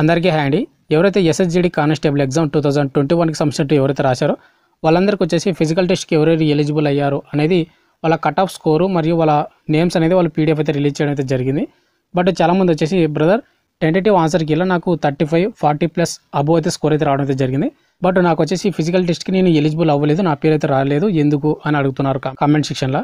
అందరికీ హ్యాండి ఎవరైతే SSGD constable exam two thousand twenty వన్కి సంబంధించి ఎవరైతే రాశారో వాళ్ళందరికీ వచ్చేసి ఫిజికల్ టెస్ట్కి ఎవరెవరు ఎలిజిబుల్ అయ్యారు అనేది వాళ్ళ కట్ ఆఫ్ స్కోరు మరియు వాళ్ళ నేమ్స్ అనేది వాళ్ళు పీడిఎఫ్ అయితే రిలీజ్ చేయడం అయితే జరిగింది బట్ చాలామంది వచ్చేసి బ్రదర్ టెంటేటివ్ ఆన్సర్కి ఇలా నాకు thirty five forty plus above అయితే స్కోర్ అయితే రావడం అయితే జరిగింది బట్ నాకు వచ్చేసి ఫిజికల్ టెస్ట్కి నేను ఎలిజిబుల్ అవ్వలేదు నా పేరు అయితే రాలేదు ఎందుకు అని అడుగుతున్నారు కామెంట్ సెక్షన్లో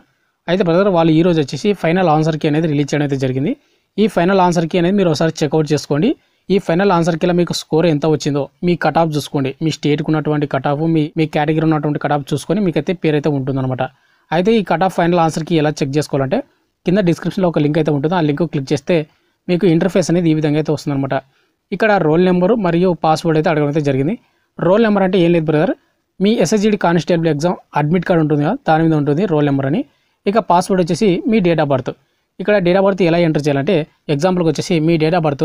అయితే బ్రదర్ వాళ్ళు ఈరోజు వచ్చేసి ఫైనల్ ఆన్సర్కి అనేది రిలీజ్ చేయడం అయితే జరిగింది ఈ ఫైనల్ ఆన్సర్కి అనేది మీరు ఒకసారి చెక్అవుట్ చేసుకోండి ఈ ఫైనల్ ఆన్సర్ కింద మీకు స్కోర్ ఎంత వచ్చిందో మీ కట్ ఆఫ్ చూసుకోండి మీ స్టేట్కి ఉన్నటువంటి కట్ ఆఫ్ మీ మీ కేటగిరీ ఉన్నటువంటి కట్ ఆఫ్ చూసుకొని మీకైతే పేరు అయితే ఉంటుందన్నమాట అయితే ఈ కట్ ఆఫ్ ఫైనల్ ఆన్సర్కి ఎలా చెక్ చేసుకోవాలంటే కింద డిస్క్రిప్షన్లో ఒక లింక్ అయితే ఉంటుంది ఆ లింక్ క్లిక్ చేస్తే మీకు ఇంటర్ఫేస్ అనేది ఈ విధంగా అయితే వస్తుందన్నమాట ఇక్కడ రోల్ నెంబరు మరియు పాస్వర్డ్ అయితే అడగడం అయితే జరిగింది రోల్ నెంబర్ అంటే ఏం లేదు బ్రదర్ మీ SSGD constable exam admit card ఉంటుంది కదా దాని మీద ఉంటుంది రోల్ నెంబర్ అని ఇక పాస్వర్డ్ వచ్చేసి మీ డేట్ ఆఫ్ బర్త్ ఇక్కడ డేట్ ఆఫ్ బర్త్ ఎలా ఎంటర్ చేయాలంటే ఎగ్జాంపుల్కి వచ్చేసి మీ డేట్ ఆఫ్ బర్త్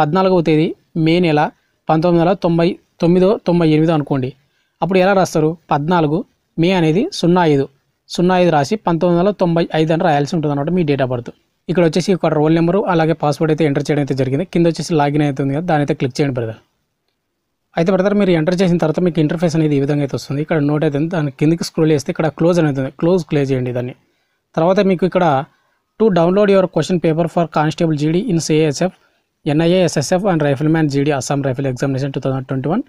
పద్నాలుగవ తేదీ మే నెల పంతొమ్మిది వందల తొంభై తొమ్మిదో తొంభై ఎనిమిదో అనుకోండి అప్పుడు ఎలా రాస్తారు పద్నాలుగు మే అనేది సున్నా ఐదు సున్నా ఐదు రాసి పంతొమ్మిది వందల తొంభై ఐదు అని రాయాల్సి ఉంటుంది అనమాట మీ డేట్ ఆఫ్ బర్త్ ఇక్కడ వచ్చేసి ఒక రోల్ నెంబరు అలాగే పాస్వర్డ్ అయితే ఎంటర్ చేయడం అయితే జరిగింది కింద వచ్చేసి లాగిన్ అవుతుంది కదా దాని అయితే క్లిక్ చేయండి బ్రదర్ అయితే బ్రదర్ మీరు ఎంటర్ చేసిన తర్వాత మీకు ఇంటర్ఫేస్ అనేది ఈ విధంగా అయితే వస్తుంది ఇక్కడ నోట్ అయితే దాని కిందకి స్క్రోల్ చేస్తే ఇక్కడ క్లోజ్ అనేది క్లోజ్ క్లోజ్ చేయండి దాన్ని తర్వాత మీకు ఇక్కడ to download your question paper for constable GD in CSF NIA SSF and rifleman GD Assam rifle examination two thousand twenty one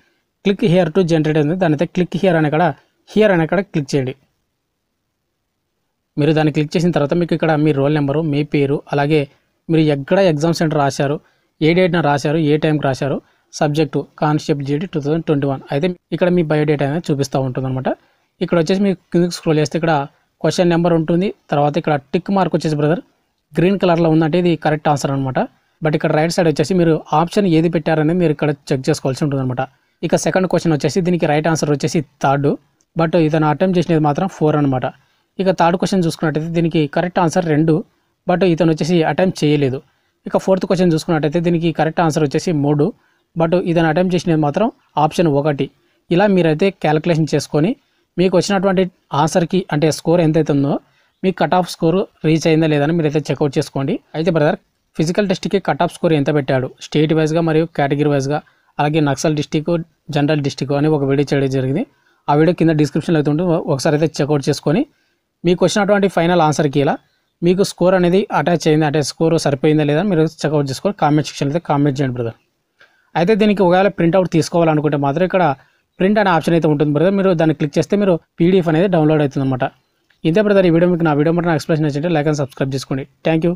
click here to generate అయింది దాని అయితే క్లిక్ హియర్ అని అక్కడ హియర్ అని అక్కడ క్లిక్ చేయండి మీరు దాన్ని క్లిక్ చేసిన తర్వాత మీకు ఇక్కడ మీ రోల్ నెంబరు మీ పేరు అలాగే మీరు ఎక్కడ ఎగ్జామ్ సెంటర్ రాశారు ఏ డేట్న రాశారు ఏ టైంకి రాశారు subject constable GD two thousand twenty one అయితే ఇక్కడ మీ బయోడేటా అనేది చూపిస్తూ అనమాట ఇక్కడ వచ్చేసి మీకు కిందకి స్క్రోల్ చేస్తే ఇక్కడ క్వశ్చన్ నెంబర్ ఉంటుంది తర్వాత ఇక్కడ టిక్ మార్క్ వచ్చేసి బ్రదర్ గ్రీన్ కలర్లో ఉందంటే ఇది కరెక్ట్ ఆన్సర్ అనమాట బట్ ఇక్కడ రైట్ సైడ్ వచ్చేసి మీరు ఆప్షన్ ఏది పెట్టారని మీరు ఇక్కడ చెక్ చేసుకోవాల్సి అనమాట ఇక సెకండ్ క్వశ్చన్ వచ్చేసి దీనికి రైట్ ఆన్సర్ వచ్చేసి థర్డ్ బట్ ఇతను అటెంప్ట్ చేసినది మాత్రం ఫోర్ అనమాట ఇక థర్డ్ క్వశ్చన్ చూసుకున్నట్టయితే దీనికి కరెక్ట్ ఆన్సర్ రెండు బట్ ఇతను వచ్చేసి అటెంప్ట్ చేయలేదు ఇక ఫోర్త్ క్వశ్చన్ చూసుకున్నట్టయితే దీనికి కరెక్ట్ ఆన్సర్ వచ్చేసి మూడు బట్ ఇతను అటెంప్ట్ చేసినది మాత్రం ఆప్షన్ ఒకటి ఇలా మీరైతే క్యాలిక్యులేషన్ చేసుకొని మీకు వచ్చినటువంటి ఆన్సర్కి అంటే స్కోర్ ఎంతైతుందో అవుతుందో మీ కట్ ఆఫ్ స్కోర్ రీచ్ అయిందా లేదని మీరైతే చెక్అవుట్ చేసుకోండి అయితే బ్రదర్ ఫిజికల్ డిస్టిక్కి కట్ ఆఫ్ స్కోర్ ఎంత పెట్టాడు స్టేట్ వైజ్గా మరియు కేటగిరీ వైజ్గా అలాగే నక్సల్ డిస్టిక్ జనరల్ డిస్టిక్ అని ఒక వీడియో చేయడం జరిగింది ఆ వీడియో కింద డిస్క్రిప్షన్ అయితే ఉంటుంది ఒకసారి అయితే చెక్అవుట్ చేసుకొని మీకు వచ్చినటువంటి ఫైనల్ ఆన్సర్కి ఇలా మీకు స్కోర్ అనేది అటాచ్ అయింది అంటే స్కోర్ సరిపోయిందా లేదా మీరు చెక్అవుట్ చేసుకొని కామెంట్ సెక్షన్ అయితే కామెంట్ చేయండి బ్రదర్ అయితే దీనికి ఒకవేళ ప్రింట్అవుట్ తీసుకోవాలనుకుంటే మాత్రం ఇక్కడ ప్రింట్ అనే ఆప్షన్ అయితే ఉంటుంది బ్రదర్ మీరు దాన్ని క్లిక్ చేస్తే మీరు పీడిఎఫ్ అనేది డౌన్లోడ్ అవుతుంది అనమాట ఇంతే బ్రదర్ ఈ వీడియో మీకు నా వీడియో మాట నా చేసి లైక్ అండ్ సబ్స్క్రైబ్ చేసుకోండి థ్యాంక్ యూ